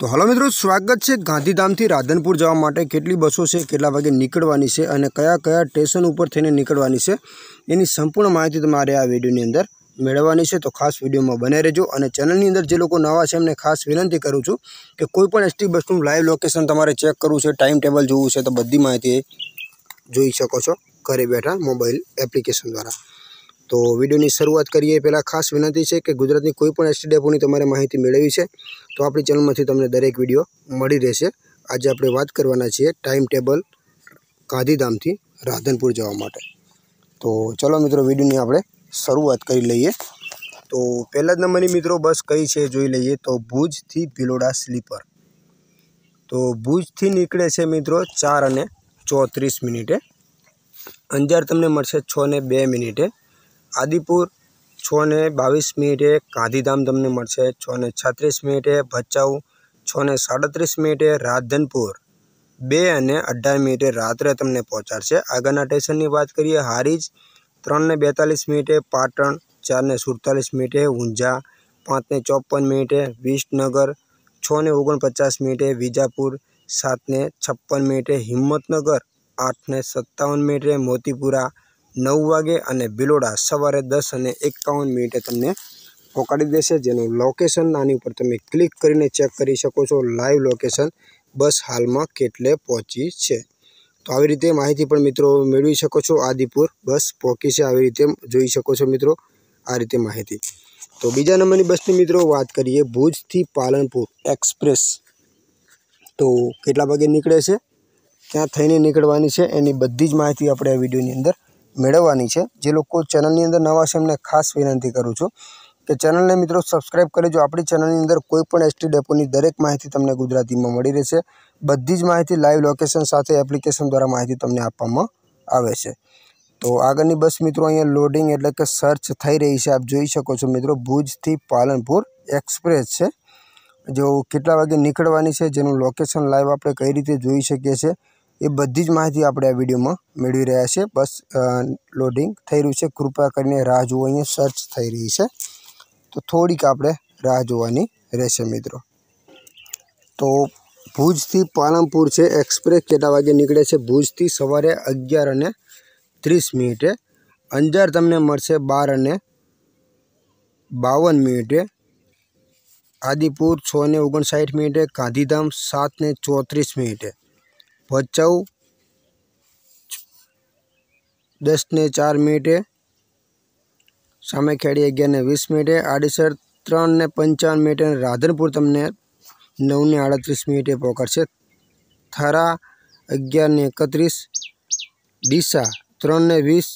તો હેલો મિત્રો સ્વાગત છે ગાંધી દામ થી રાધનપુર જવા માટે કેટલી બસો છે કેટલા વાગે નીકળવાની છે અને કયા કયા સ્ટેશન ઉપર થઈને નીકળવાની છે એની સંપૂર્ણ માહિતી તમારે આ વિડિયોની અંદર મેળવવાની છે તો ખાસ વિડિયોમાં બને રહેજો અને ચેનલની અંદર જે લોકો નવા છે એમને ખાસ વિનંતી કરું છું કે કોઈ પણ एसटी બસનું લાઈવ લોકેશન તમારે ચેક કરવું છે ટાઈમ ટેબલ જોવું છે તો બધી માહિતી જોઈ શકો છો ઘરે બેઠા મોબાઈલ એપ્લિકેશન દ્વારા તો વિડિયો ની શરૂઆત કરીએ પેલા ખાસ વિનંતી છે કે ગુજરાતની કોઈ પણ એસટી ડેપોની તમારે માહિતી મેળવેવી છે તો આપણી ચેનલમાંથી તમને દરેક વિડિયો મળી રહેશે આજે આપણે વાત કરવાનો છે ટાઈમ ટેબલ કાધીદામથી રાધનપુર જવા માટે તો ચલો મિત્રો વિડિયો ની આપણે શરૂઆત કરી લઈએ તો પહેલા નંબરની મિત્રો બસ કઈ છે જોઈ લઈએ તો ભુજ થી પિલોડા સ્લીપર તો ભુજ થી નીકળે છે મિત્રો 4:34 મિનિટે અંજાર તમને મળશે 6:02 મિનિટે आदिपुर छ ने बीस मिनिटे गांधीधाम तमने मैं छ ने छत्स मिनिटे भचाऊ छ ने साड़ीस मिनिटे राजधनपुर बे अठार मिनिटे रात्र तमने पहुँचाड़े आगना स्टेशन की बात करिए हारीज ने बेतालीस मिनिटे पाटण चार ने सुड़तालीस मिनिटे ऊंझा पाँच ने चौप्पन मिनिटे विसनगर छ ने ओगन पचास मिनिटे विजापुर सात ने छप्पन मिनिटे हिम्मतनगर आठ ने सत्तावन मिनिटे मोतीपुरा 9 વાગે અને બિલોડા સવારે 10 અને 51 મિનિટે તમને પોકાડી દેશે જેનું લોકેશન નાની ઉપર તમે ક્લિક કરીને ચેક કરી શકો છો લાઈવ લોકેશન બસ હાલમાં કેટલે પહોંચી છે તો આવી રીતે માહિતી પણ મિત્રો મેળવી શકો છો આદીપુર બસ પોકી છે આવી રીતે જોઈ શકો છો મિત્રો આ રીતે માહિતી તો બીજા નંબરની બસની મિત્રો વાત કરીએ ભુજ થી પાલનપુર એક્સપ્રેસ તો કેટલા વાગે નીકળે છે ક્યાં થઈને નીકળવાની છે એની બધી જ માહિતી આપણે આ વિડિયોની અંદર મેળવવાની છે જે લોકો ચેનલ ની અંદર નવા છે એમને ખાસ વિનંતી કરું છું કે ચેનલ ને મિત્રો સબ્સ્ક્રાઇબ કરીજો આપણી ચેનલ ની અંદર કોઈ પણ એસટી ડેપો ની દરેક માહિતી તમને ગુજરાતી માં મળી રહેશે બધી જ માહિતી લાઇવ લોકેશન સાથે એપ્લિકેશન દ્વારા માહિતી તમને આપવામાં આવશે તો આગળની બસ મિત્રો અહીંયા લોડિંગ એટલે કે સર્ચ થઈ રહી છે આપ જોઈ શકો છો મિત્રો ભુજ થી પાલનપુર એક્સપ્રેસ છે જે કેટલા વાગે નીકળવાની છે જેનું લોકેશન લાઇવ આપણે કઈ રીતે જોઈ શકીએ છે ये बधीज महती आप आ में मेड़ी रहा है बस लोडिंग थी रू है कृपया कर राह जो अँ सर्च थी रही है तो थोड़ीक आप राह जो रह मित्रों तो भूज थी पालनपुर से एक्सप्रेस के निकले से भूज थी सवार अगियार तीस मिनिटे अंजार तमने मैं बार ने बवन मिनिटे आदिपुर छः ओगन साठ मिनिटे गांधीधाम सात ने चौतरीस मिनिटे ભચાઉ દસને ચાર મિનિટે સામે ખેડી અગિયારને વીસ મિનિટે આડીસર ત્રણને પંચાવન મિનિટે અને રાધનપુર તમને નવને આડત્રીસ મિનિટે પહોંચશે થરા અગિયારને એકત્રીસ ડીસા ત્રણને વીસ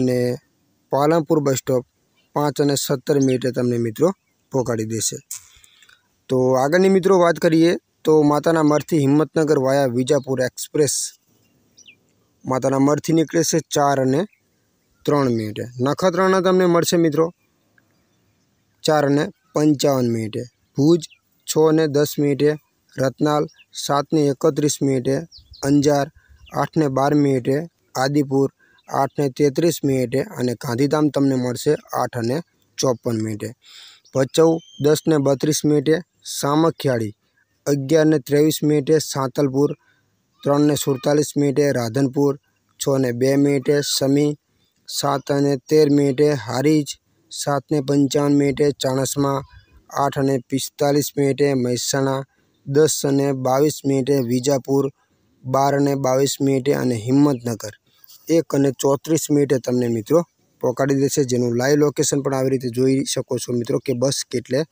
અને પાલનપુર બસ સ્ટોપ પાંચ અને સત્તર મિનિટે તમને મિત્રો પહોંચાડી દેશે તો આગળની મિત્રો વાત કરીએ तो माता मर थी हिम्मतनगर वाया विजापुर एक्सप्रेस माता मर थी निकले से चार ने त्र मिनिटे नखत्राणा तमने मैं मित्रों चार ने पंचावन मिनिटे भूज छ ने दस मिनिटे रतनाल सात ने एकत्रीस मिनिटे अंजार आठ ने बार मिनिटे आदिपुर आठ ने तेतरीस मिनिटे और गांधीधाम तमने मैसे आठ ने चौप्पन मिनिटे भचौ दस ने बतरीस मिनिटे सामखियाड़ी अगियार ने तेवीस मिनिटे सातलपुर तर ने सुड़तालीस मिनिटे राधनपुर छ ने बे मिनिटे समी सात ने तेर मिनिटे हारीज सात ने पंचावन मिनिटे चाणसमा आठ ने पिस्तालीस मिनिटे महसणा दस ने बीस मिनिटे विजापुर बार ने बीस मिनिटे और हिम्मतनगर एक ने चौतरीस मिनिटे तमने मित्रों पकड़ी देते जेन लाइव लोकेशन आ रीते जी सको मित्रों के बस के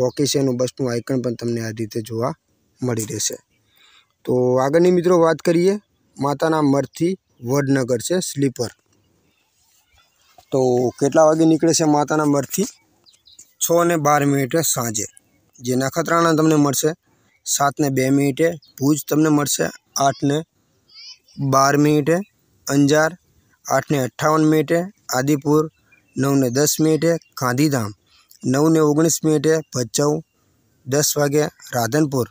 पॉकी बस आइकन पर तमने आ रीते मड़ी रह तो आगे मित्रों बात करिए माता थी वडनगर से स्लीपर तो के निकले से माता मरथी छ बार मिनिटे सांजे जे नखत्राणा तमने मैं सात ने बे मिनिटे भूज तमने मैं आठ ने बार मिनिटे अंजार आठ ने अठावन मिनिटे आदिपुर नौ ने दस मिनिटे गांधीधाम 9:19 મિનિટે પચ્ચવ 10 વાગે રાધનપુર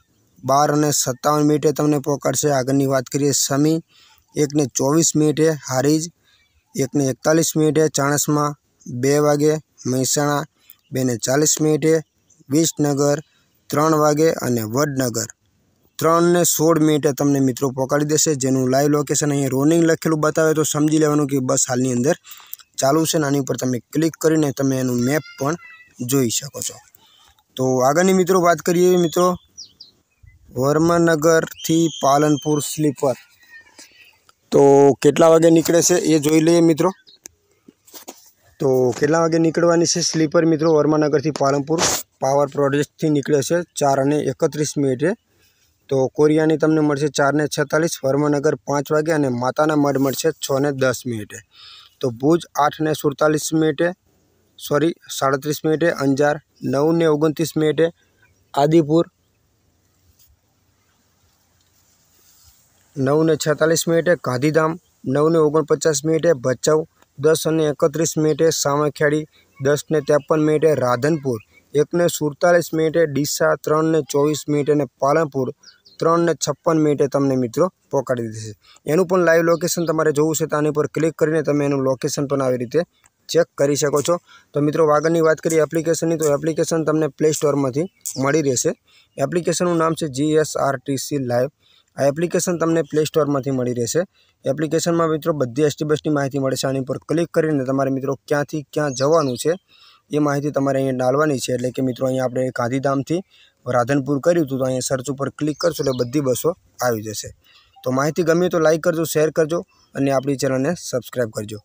12 અને 57 મિનિટે તમે પોકર છે આગળની વાત કરીએ સમી 1:24 મિનિટે હરીજ 1:41 મિનિટે ચાણસમા 2 વાગે મહેસાણા 2:40 મિનિટે વિસનગર 3 વાગે અને વડનગર 3:16 મિનિટે તમે મિત્રો પોકાડી દેશે જેનું લાઈવ લોકેશન અહીં રોમિંગ લખેલું બતાવે તો સમજી લેવાનું કે બસ હાલની અંદર ચાલુ છે નાની ઉપર તમે ક્લિક કરીને તમે એનું મેપ પણ જોઈ શકો છો તો આગળની મિત્રો વાત કરીએ મિત્રો ભોરમનગર થી પાલનપુર સ્લીપર તો કેટલા વાગે નીકળે છે એ જોઈ લઈએ મિત્રો તો કેટલા વાગે નીકળવાની છે સ્લીપર મિત્રો ઓરમનગર થી પાલનપુર पावर प्रोजेक्ट થી નીકળે છે 4:31 મિનિટે તો કોરિયાની તમને મળશે 4:46 ફર્મોનગર 5 વાગે અને માતાના મડમડ છે 6:10 મિનિટે તો ભુજ 8:47 મિનિટે સોરી 37 મિનિટે અંજાર 9 ને 29 મિનિટે આદીપુર 9 ને 46 મિનિટે કાધીદામ 9 ને 49 મિનિટે ભચાઉ 10 ને 31 મિનિટે સામાખેડી 10 ને 53 મિનિટે રાધનપુર 1 ને 47 મિનિટે ડીસા 3 ને 24 મિનિટે અને પાલનપુર 3 ને 56 મિનિટે તમને મિત્રો પોકાડી દીધી છે એનું પણ લાઈવ લોકેશન તમારે જોવું છે તો આની પર ક્લિક કરીને તમે એનું લોકેશન પણ આવી રીતે ચેક કરી શકો છો તો મિત્રો વાગનની વાત કરી એપ્લિકેશન ની તો એપ્લિકેશન તમને પ્લે સ્ટોર માંથી મળી રહેશે એપ્લિકેશન નું નામ છે GSRTC Live આ એપ્લિકેશન તમને પ્લે સ્ટોર માંથી મળી રહેશે એપ્લિકેશન માં મિત્રો બધી એસટી બસ ની માહિતી મળશે આની પર ક્લિક કરીને તમારે મિત્રો ક્યાં થી ક્યાં જવાનું છે એ માહિતી તમારે અહીંયા ડાલવાની છે એટલે કે મિત્રો અહીંયા આપણે કાધીદામ થી વરાધનપુર કર્યું તો અહીંયા સર્ચ ઉપર ક્લિક કરશો એટલે બધી બસો આવી જશે તો માહિતી ગમી તો લાઈક કરજો શેર કરજો અને આપણી ચેનલને સબ્સ્ક્રાઇબ કરજો